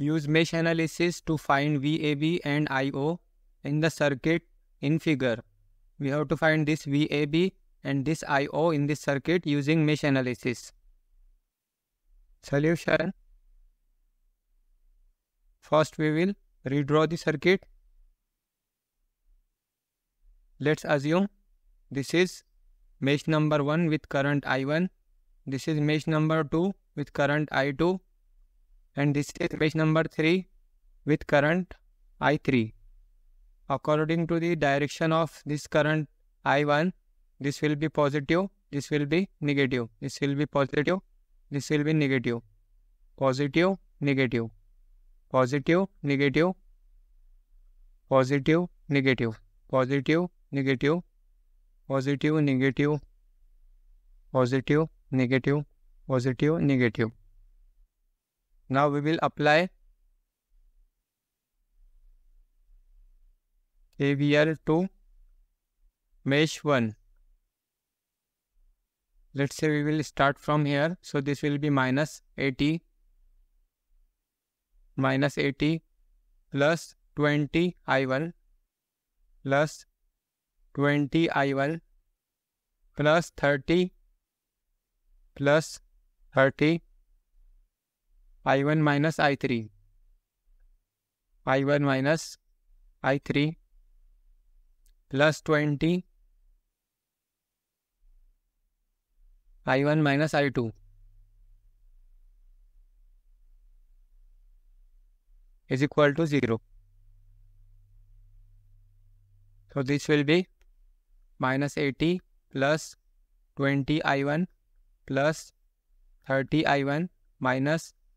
Use mesh analysis to find VAB and IO in the circuit in figure. We have to find this VAB and this IO in this circuit using mesh analysis. Solution First we will redraw the circuit. Let's assume this is mesh number 1 with current I1. This is mesh number 2 with current I2 and this is page number 3 with current I3. According to the direction of this current I1, this will be positive, this will be negative, this will be positive, this will be negative, positive, negative, positive, negative, positive, negative, positive, negative, positive, negative, positive, negative, positive, negative. Now we will apply AVL to mesh 1. Let's say we will start from here. So this will be minus 80 minus 80 plus 20 I1 plus 20 I1 plus 30 plus 30 i1 minus i3 i1 minus i3 plus 20 i1 minus i2 is equal to 0. So this will be minus 80 plus 20 i1 plus 30 i1 minus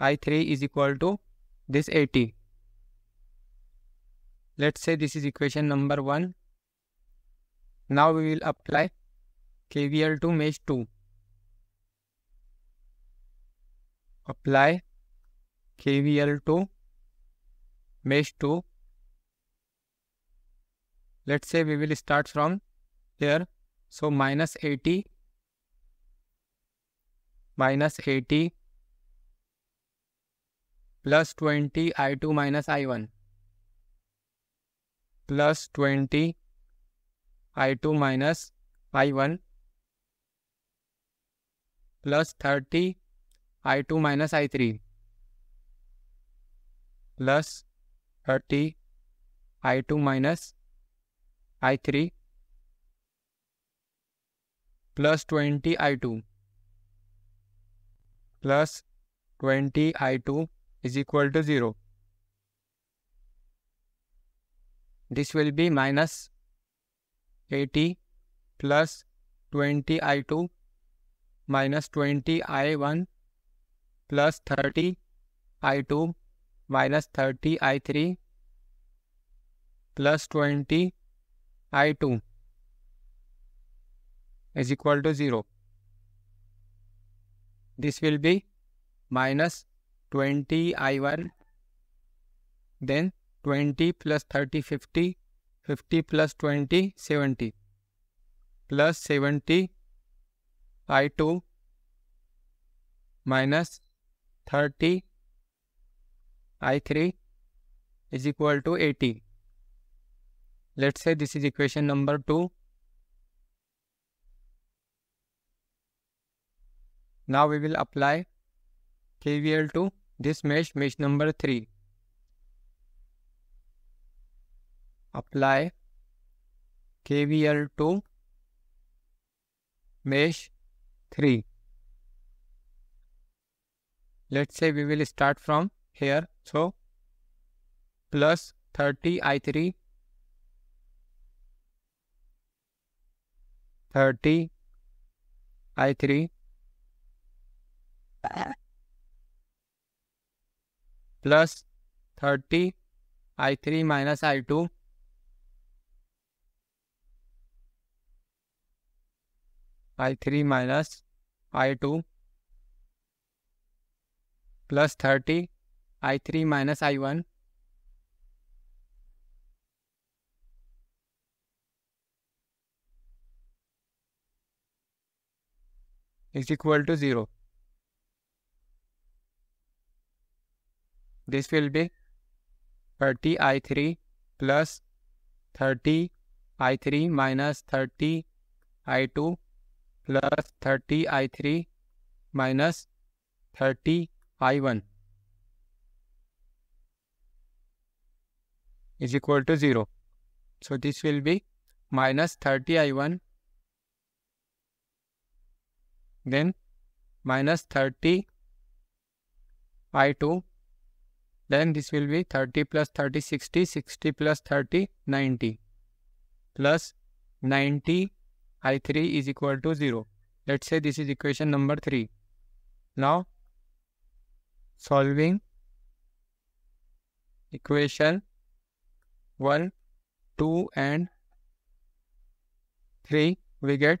I3 is equal to this 80. Let's say this is equation number 1. Now we will apply KVL to mesh 2. Apply KVL to mesh 2. Let's say we will start from here. So minus 80 minus 80 plus 20 i2 minus i1 plus 20 i2 minus i1 plus 30 i2 minus i3 plus 30 i2 minus i3 plus 20 i2 plus 20 i2 is equal to 0. This will be minus 80 plus 20i2 minus 20i1 plus 30i2 minus 30i3 plus 20i2 is equal to 0. This will be minus 20 I1, then 20 plus 30, 50, 50 plus 20, 70, plus 70 I2 minus 30 I3 is equal to 80. Let's say this is equation number 2. Now we will apply KVL to this mesh mesh number 3. Apply KVL to mesh 3. Let's say we will start from here. So plus 30 I3 30 I3 plus 30 I3 minus I2 I3 minus I2 plus 30 I3 minus I1 is equal to 0. this will be 30i3 plus 30i3 minus 30i2 plus 30i3 minus 30i1 is equal to 0. So this will be minus 30i1 then minus 30 i2 then this will be 30 plus 30 60 60 plus 30 90 plus 90 i3 is equal to 0 let's say this is equation number 3 now solving equation 1 2 and 3 we get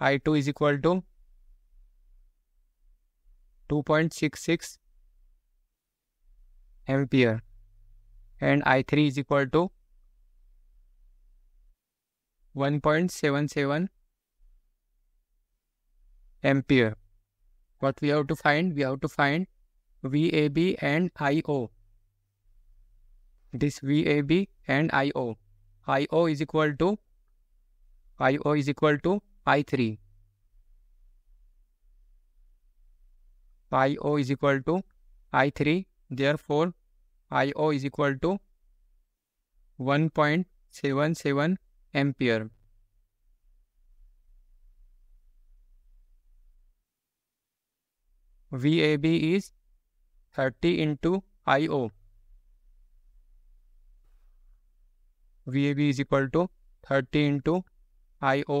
I2 is equal to 2.66 ampere and I3 is equal to 1.77 ampere. What we have to find? We have to find VAB and IO. This VAB and IO. IO is equal to IO is equal to pi three pi O is equal to I three therefore I O is equal to one point seven seven ampere V A B is thirty into I O V A B is equal to thirty into I O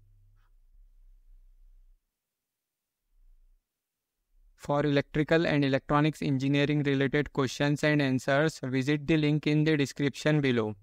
For electrical and electronics engineering related questions and answers, visit the link in the description below.